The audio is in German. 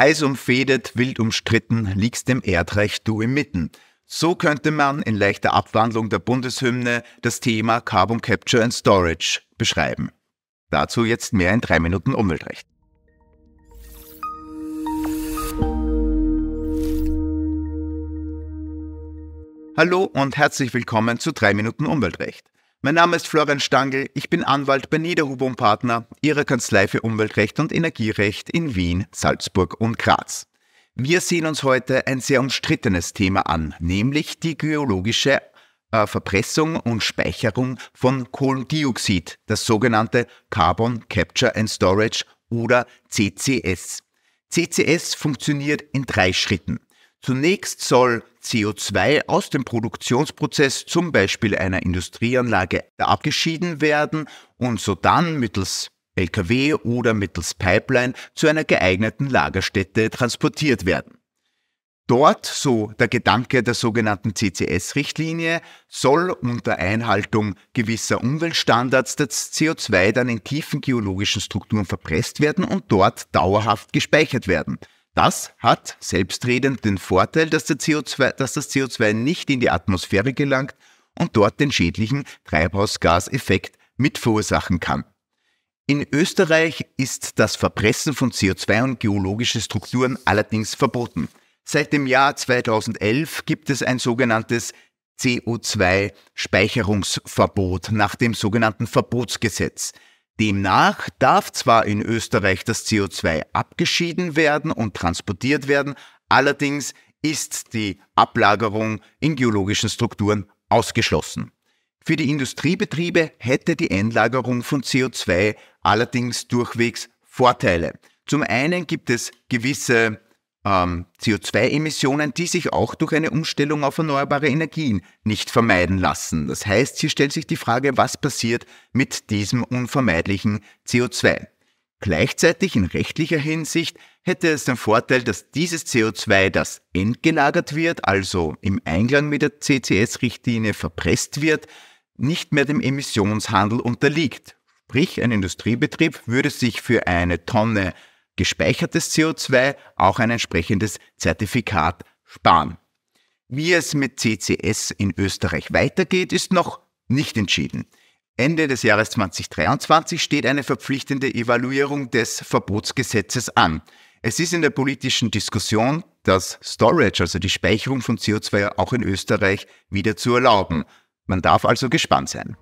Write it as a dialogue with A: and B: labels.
A: Heiß umfedet, wild umstritten, liegst dem Erdreich du inmitten. So könnte man in leichter Abwandlung der Bundeshymne das Thema Carbon Capture and Storage beschreiben. Dazu jetzt mehr in drei Minuten Umweltrecht. Hallo und herzlich willkommen zu 3 Minuten Umweltrecht. Mein Name ist Florian Stangl, ich bin Anwalt bei Niederhuber und Partner, Ihrer Kanzlei für Umweltrecht und Energierecht in Wien, Salzburg und Graz. Wir sehen uns heute ein sehr umstrittenes Thema an, nämlich die geologische äh, Verpressung und Speicherung von Kohlendioxid, das sogenannte Carbon Capture and Storage oder CCS. CCS funktioniert in drei Schritten. Zunächst soll CO2 aus dem Produktionsprozess, zum Beispiel einer Industrieanlage, abgeschieden werden und sodann mittels Lkw oder mittels Pipeline zu einer geeigneten Lagerstätte transportiert werden. Dort, so der Gedanke der sogenannten CCS-Richtlinie, soll unter Einhaltung gewisser Umweltstandards das CO2 dann in tiefen geologischen Strukturen verpresst werden und dort dauerhaft gespeichert werden. Das hat selbstredend den Vorteil, dass, CO2, dass das CO2 nicht in die Atmosphäre gelangt und dort den schädlichen Treibhausgaseffekt mit verursachen kann. In Österreich ist das Verpressen von CO2 und geologische Strukturen allerdings verboten. Seit dem Jahr 2011 gibt es ein sogenanntes CO2-Speicherungsverbot nach dem sogenannten Verbotsgesetz. Demnach darf zwar in Österreich das CO2 abgeschieden werden und transportiert werden, allerdings ist die Ablagerung in geologischen Strukturen ausgeschlossen. Für die Industriebetriebe hätte die Endlagerung von CO2 allerdings durchwegs Vorteile. Zum einen gibt es gewisse ähm, CO2-Emissionen, die sich auch durch eine Umstellung auf erneuerbare Energien nicht vermeiden lassen. Das heißt, hier stellt sich die Frage, was passiert mit diesem unvermeidlichen CO2. Gleichzeitig in rechtlicher Hinsicht hätte es den Vorteil, dass dieses CO2, das entgelagert wird, also im Einklang mit der CCS-Richtlinie verpresst wird, nicht mehr dem Emissionshandel unterliegt. Sprich, ein Industriebetrieb würde sich für eine Tonne gespeichertes CO2 auch ein entsprechendes Zertifikat sparen. Wie es mit CCS in Österreich weitergeht, ist noch nicht entschieden. Ende des Jahres 2023 steht eine verpflichtende Evaluierung des Verbotsgesetzes an. Es ist in der politischen Diskussion, das Storage, also die Speicherung von CO2 auch in Österreich, wieder zu erlauben. Man darf also gespannt sein.